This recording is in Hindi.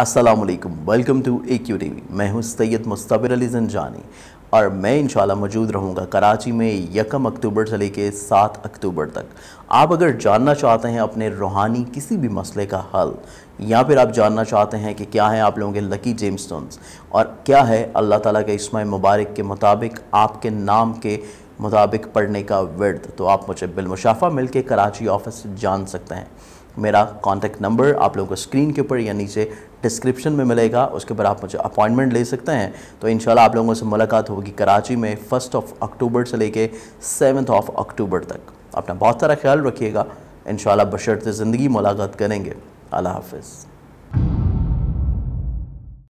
अस्सलाम वालेकुम welcome to A Q T मैं हूँ सैयद मुस्तबिर अली जंजानी और मैं इंशाल्लाह मौजूद रहूँगा कराची में यकम अक्टूबर से लेके सात अक्टूबर तक आप अगर जानना चाहते हैं अपने रूहानी किसी भी मसले का हल या फिर आप जानना चाहते हैं कि क्या है आप लोगों के लकी जेम स्टोन्स और क्या है अल्लाह ताला के इसमें मुबारक के मुताबिक आपके नाम के मुताबिक पढ़ने का वर्द तो आप मुझे बिलमुशाफा मिल के कराची ऑफिस जान सकते हैं मेरा कॉन्टैक्ट नंबर आप लोगों को स्क्रीन के ऊपर या नीचे डिस्क्रिप्शन में मिलेगा उसके ऊपर आप मुझे अपॉइंटमेंट ले सकते हैं तो इन आप लोगों से मुलाकात होगी कराची में फर्स्ट ऑफ अक्टूबर से लेके सेवन्थ ऑफ अक्टूबर तक अपना बहुत सारा ख्याल रखिएगा इन शाला बशरत ज़िंदगी मुलाकात करेंगे अल्लाह हाफिज़